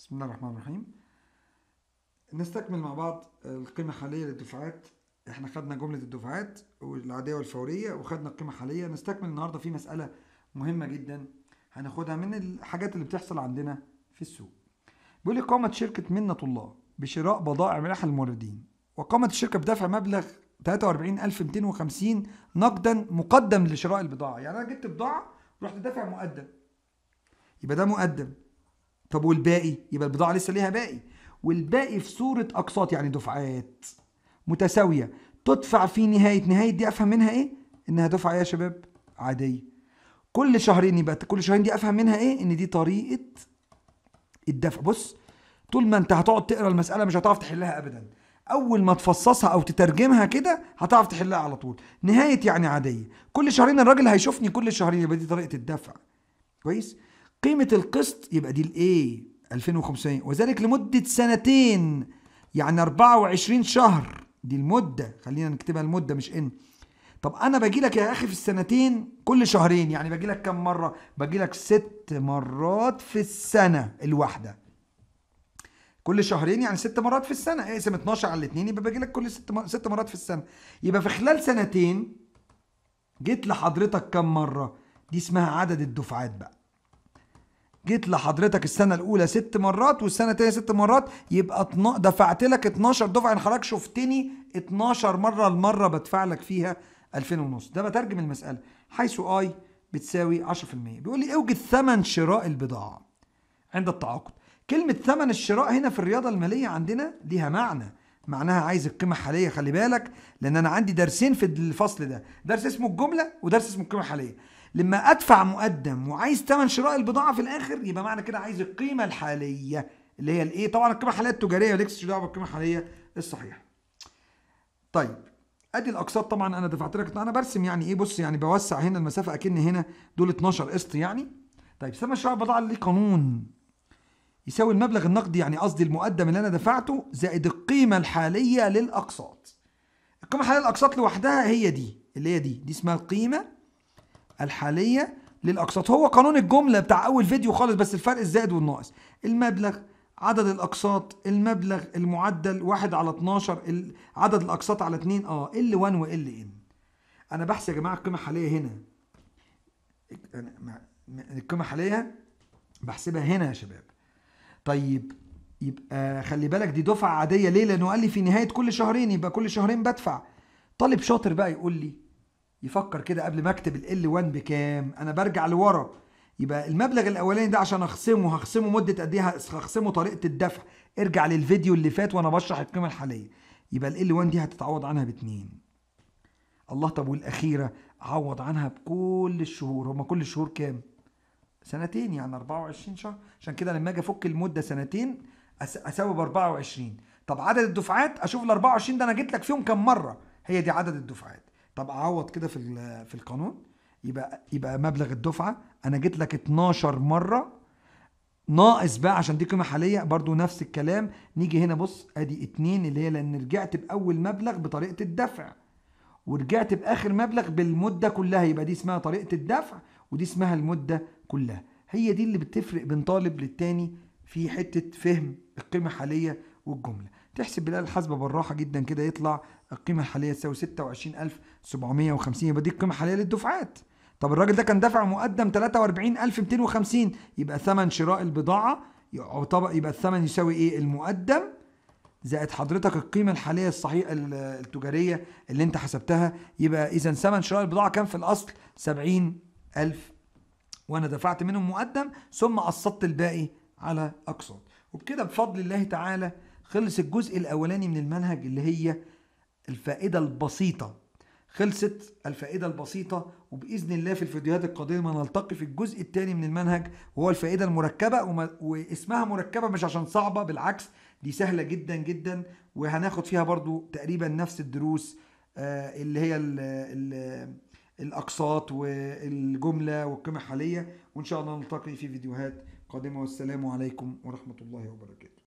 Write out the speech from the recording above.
بسم الله الرحمن الرحيم نستكمل مع بعض القيمة الحالية للدفعات احنا خدنا جملة الدفعات والعادية والفورية وخدنا القيمة الحالية نستكمل النهاردة في مسألة مهمة جدا هناخدها من الحاجات اللي بتحصل عندنا في السوق بيقول لي قامت شركة منة الله بشراء بضائع من أحد الموردين وقامت الشركة بدفع مبلغ 43250 نقدا مقدم لشراء البضاعة يعني أنا جبت بضاعة رحت دافع مقدم يبقى ده مقدم طب والباقي يبقى البضاعة لسه ليها باقي والباقي في صورة أقساط يعني دفعات متساوية تدفع في نهاية نهاية دي أفهم منها إيه؟ إنها دفعة إيه يا شباب؟ عادية كل شهرين يبقى كل شهرين دي أفهم منها إيه؟ إن دي طريقة الدفع بص طول ما أنت هتقعد تقرا المسألة مش هتعرف تحلها أبدا أول ما تفصصها أو تترجمها كده هتعرف تحلها على طول نهاية يعني عادية كل شهرين الراجل هيشوفني كل شهرين يبقى دي طريقة الدفع كويس؟ قيمة القسط يبقى دي الايه 2500 وذلك لمدة سنتين يعني 24 شهر دي المدة خلينا نكتبها المدة مش ان طب انا باجي لك يا اخي في السنتين كل شهرين يعني باجي لك كم مرة باجي لك ست مرات في السنة الواحدة كل شهرين يعني ست مرات في السنة اقسم ايه، 12 على الاتنين يبقى باجي لك كل ست, ست مرات في السنة يبقى في خلال سنتين جيت لحضرتك كم مرة دي اسمها عدد الدفعات بقى جيت لحضرتك السنه الاولى ست مرات والسنه الثانيه ست مرات يبقى دفعت لك 12 دفعه يعني حضرتك شفتني 12 مره المره بدفع لك فيها 2000 ونص ده بترجم المساله حيث اي بتساوي 10% بيقول لي اوجد ثمن شراء البضاعه عند التعاقد كلمه ثمن الشراء هنا في الرياضه الماليه عندنا ليها معنى معناها عايز القيمه الحاليه خلي بالك لان انا عندي درسين في الفصل ده درس اسمه الجمله ودرس اسمه القيمه الحاليه لما ادفع مقدم وعايز ثمن شراء البضاعه في الاخر يبقى معنى كده عايز القيمه الحاليه اللي هي الايه طبعا القيمه الحاليه التجاريه مالكش دعوه بالقيمه الحاليه الصحيحه طيب ادي الاقساط طبعا انا دفعت لك انا برسم يعني ايه بص يعني بوسع هنا المسافه اكن هنا دول 12 قسط يعني طيب ثمن شراء البضاعه ليه قانون يساوي المبلغ النقدي يعني قصدي المقدم اللي انا دفعته زائد القيمه الحاليه للاقساط القيمه الحاليه للاقساط لوحدها هي دي اللي هي دي دي اسمها القيمه الحالية للأقساط هو قانون الجملة بتاع أول فيديو خالص بس الفرق الزائد والناقص المبلغ عدد الأقساط المبلغ المعدل 1 على 12 عدد الأقساط على 2 اه ال 1 وال ان أنا بحث يا جماعة القيمة الحالية هنا القيمة الحالية بحسبها هنا يا شباب طيب يبقى خلي بالك دي دفعة عادية ليه؟ لأنه قال لي في نهاية كل شهرين يبقى كل شهرين بدفع طالب شاطر بقى يقول لي يفكر كده قبل ما اكتب ال 1 بكام انا برجع لورا يبقى المبلغ الاولاني ده عشان اخصمه هخصمه مده قد ايه هخصمه طريقه الدفع ارجع للفيديو اللي فات وانا بشرح القيمه الحاليه يبقى ال 1 دي هتتعوض عنها باتنين الله طب والاخيره عوض عنها بكل الشهور هما كل الشهور كام سنتين يعني 24 شهر عشان كده لما اجي افك المده سنتين اساوي ب 24 طب عدد الدفعات اشوف ال 24 ده انا جيت لك فيهم كام مره هي دي عدد الدفعات طب اعوض كده في في القانون يبقى يبقى مبلغ الدفعه انا جيت لك 12 مره ناقص بقى عشان دي قيمه حاليه برضو نفس الكلام نيجي هنا بص ادي اتنين اللي هي لان رجعت باول مبلغ بطريقه الدفع ورجعت باخر مبلغ بالمده كلها يبقى دي اسمها طريقه الدفع ودي اسمها المده كلها هي دي اللي بتفرق بين طالب للتاني في حته فهم القيمه الحاليه والجمله تحسب بالآلة الحاسبة بالراحة جدا كده يطلع القيمة الحالية تساوي 26750 يبقى دي القيمة الحالية للدفعات طب الراجل ده كان دافع مقدم 43250 يبقى ثمن شراء البضاعة يبقى الثمن يساوي ايه المقدم زائد حضرتك القيمة الحالية الصحيحة التجارية اللي انت حسبتها يبقى اذا ثمن شراء البضاعة كان في الاصل 70000 وانا دفعت منهم مقدم ثم قسطت الباقي على اقساط وبكده بفضل الله تعالى خلص الجزء الأولاني من المنهج اللي هي الفائدة البسيطة خلصت الفائدة البسيطة وبإذن الله في الفيديوهات القادمة نلتقي في الجزء الثاني من المنهج وهو الفائدة المركبة وما واسمها مركبة مش عشان صعبة بالعكس دي سهلة جدا جدا وهناخد فيها برضو تقريبا نفس الدروس آه، اللي هي ال ال الأقساط والجملة والقيمة الحالية وإن شاء الله نلتقي في فيديوهات قادمة والسلام عليكم ورحمة الله وبركاته